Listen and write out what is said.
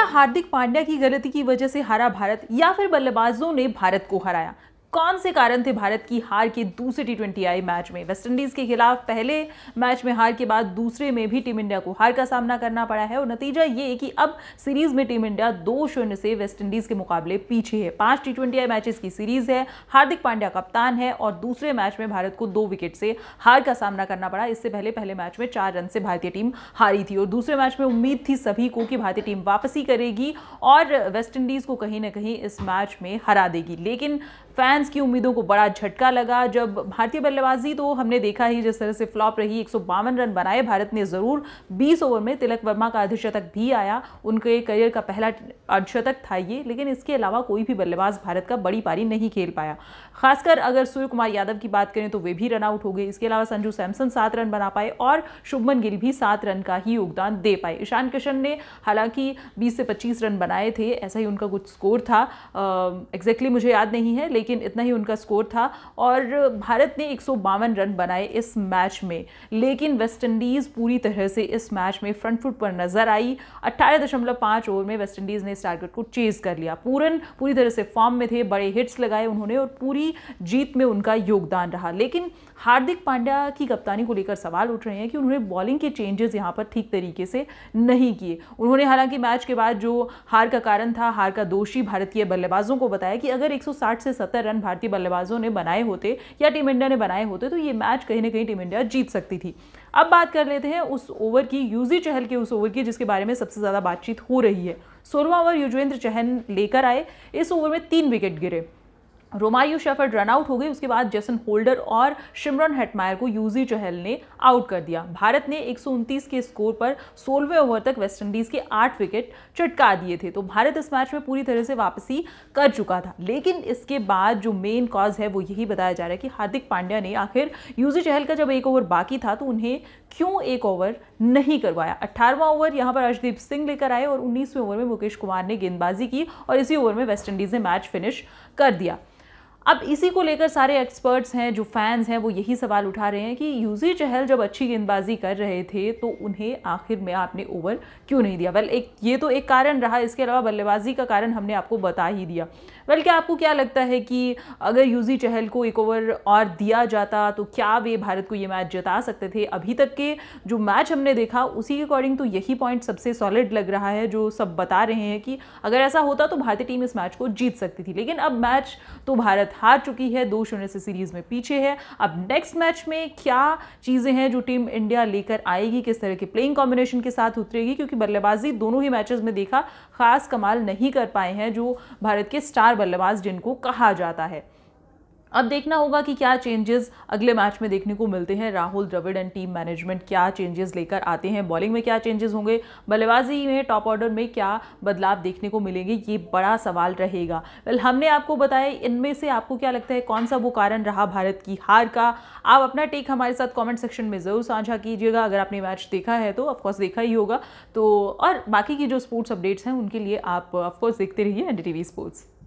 क्या हार्दिक पांड्या की गलती की वजह से हारा भारत या फिर बल्लेबाजों ने भारत को हराया कौन से कारण थे भारत की हार के दूसरे टी ट्वेंटी आई मैच में वेस्टइंडीज़ के खिलाफ पहले मैच में हार के बाद दूसरे में भी टीम इंडिया को हार का सामना करना पड़ा है और नतीजा ये कि अब सीरीज़ में टीम इंडिया दो शून्य से वेस्टइंडीज़ के मुकाबले पीछे है पांच टी ट्वेंटी आई मैचेस की सीरीज़ है हार्दिक पांड्या कप्तान है और दूसरे मैच में भारत को दो विकेट से हार का सामना करना पड़ा इससे पहले पहले मैच में चार रन से भारतीय टीम हारी थी और दूसरे मैच में उम्मीद थी सभी को कि भारतीय टीम वापसी करेगी और वेस्टइंडीज़ को कहीं ना कहीं इस मैच में हरा देगी लेकिन फैन फैंस की उम्मीदों को बड़ा झटका लगा जब भारतीय बल्लेबाजी तो हमने देखा ही जिस तरह से फ्लॉप रही एक रन बनाए भारत ने ज़रूर बीस ओवर में तिलक वर्मा का अर्धशतक भी आया उनके करियर का पहला अर्धशतक था ये लेकिन इसके अलावा कोई भी बल्लेबाज भारत का बड़ी पारी नहीं खेल पाया खासकर अगर सूर्य कुमार यादव की बात करें तो वे भी रन आउट हो गए इसके अलावा संजू सैमसन सात रन बना पाए और शुभमन गिल भी सात रन का ही योगदान दे पाए ईशान किशन ने हालांकि बीस से पच्चीस रन बनाए थे ऐसा ही उनका कुछ स्कोर था एग्जैक्टली मुझे याद नहीं है लेकिन इतना ही उनका स्कोर था और भारत ने एक रन बनाए इस मैच में लेकिन वेस्टइंडीज़ पूरी तरह से इस मैच में फ्रंट फुट पर नज़र आई अट्ठारह ओवर में वेस्टइंडीज़ ने इस टारगेट को चेज़ कर लिया पूरन पूरी तरह से फॉर्म में थे बड़े हिट्स लगाए उन्होंने और पूरी जीत में उनका योगदान रहा लेकिन हार्दिक पांड्या की कप्तानी को लेकर सवाल उठ रहे हैं कि उन्होंने बॉलिंग के चेंजेस यहाँ पर ठीक तरीके से नहीं किए उन्होंने हालांकि मैच के बाद जो हार का कारण था हार का दोषी भारतीय बल्लेबाजों को बताया कि अगर 160 से 70 रन भारतीय बल्लेबाजों ने बनाए होते या टीम इंडिया ने बनाए होते तो ये मैच कहीं ना कहीं टीम इंडिया जीत सकती थी अब बात कर लेते हैं उस ओवर की यूजी चहल के उस ओवर की जिसके बारे में सबसे ज़्यादा बातचीत हो रही है सोलवा ओवर युजवेंद्र चहल लेकर आए इस ओवर में तीन विकेट गिरे रोमारियो शेफर्ड रन आउट हो गई उसके बाद जेसन होल्डर और शिमरन हेटमायर को यूजी चहल ने आउट कर दिया भारत ने एक के स्कोर पर सोलहवें ओवर तक वेस्टइंडीज़ के आठ विकेट चटका दिए थे तो भारत इस मैच में पूरी तरह से वापसी कर चुका था लेकिन इसके बाद जो मेन कॉज है वो यही बताया जा रहा है कि हार्दिक पांड्या ने आखिर यूजी चहल का जब एक ओवर बाकी था तो उन्हें क्यों एक ओवर नहीं करवाया अट्ठारहवां ओवर यहाँ पर अर्शदीप सिंह लेकर आए और उन्नीसवें ओवर में मुकेश कुमार ने गेंदबाजी की और इसी ओवर में वेस्टइंडीज़ ने मैच फिनिश कर दिया अब इसी को लेकर सारे एक्सपर्ट्स हैं जो फैंस हैं वो यही सवाल उठा रहे हैं कि यूजी चहल जब अच्छी गेंदबाजी कर रहे थे तो उन्हें आखिर में आपने ओवर क्यों नहीं दिया वेल एक ये तो एक कारण रहा इसके अलावा बल्लेबाजी का कारण हमने आपको बता ही दिया वेल क्या आपको क्या लगता है कि अगर यूजी चहल को एक ओवर और दिया जाता तो क्या वे भारत को ये मैच जिता सकते थे अभी तक के जो मैच हमने देखा उसी के अकॉर्डिंग तो यही पॉइंट सबसे सॉलिड लग रहा है जो सब बता रहे हैं कि अगर ऐसा होता तो भारतीय टीम इस मैच को जीत सकती थी लेकिन अब मैच तो भारत भारत हार चुकी है दो शून्य से सीरीज में पीछे है अब नेक्स्ट मैच में क्या चीज़ें हैं जो टीम इंडिया लेकर आएगी किस तरह के प्लेइंग कॉम्बिनेशन के साथ उतरेगी क्योंकि बल्लेबाजी दोनों ही मैचेस में देखा खास कमाल नहीं कर पाए हैं जो भारत के स्टार बल्लेबाज जिनको कहा जाता है अब देखना होगा कि क्या चेंजेस अगले मैच में देखने को मिलते हैं Rahul Dravid and team management क्या चेंजेस लेकर आते हैं बॉलिंग में क्या चेंजेस होंगे बल्लेबाजी में टॉप ऑर्डर में क्या बदलाव देखने को मिलेंगे ये बड़ा सवाल रहेगा वेल हमने आपको बताया इनमें से आपको क्या लगता है कौन सा वो कारण रहा भारत की हार का आप अपना टेक हमारे साथ कॉमेंट सेक्शन में ज़रूर साझा कीजिएगा अगर आपने मैच देखा है तो ऑफकोर्स देखा ही होगा तो और बाकी की जो स्पोर्ट्स अपडेट्स हैं उनके लिए आप ऑफकोर्स देखते रहिए एन स्पोर्ट्स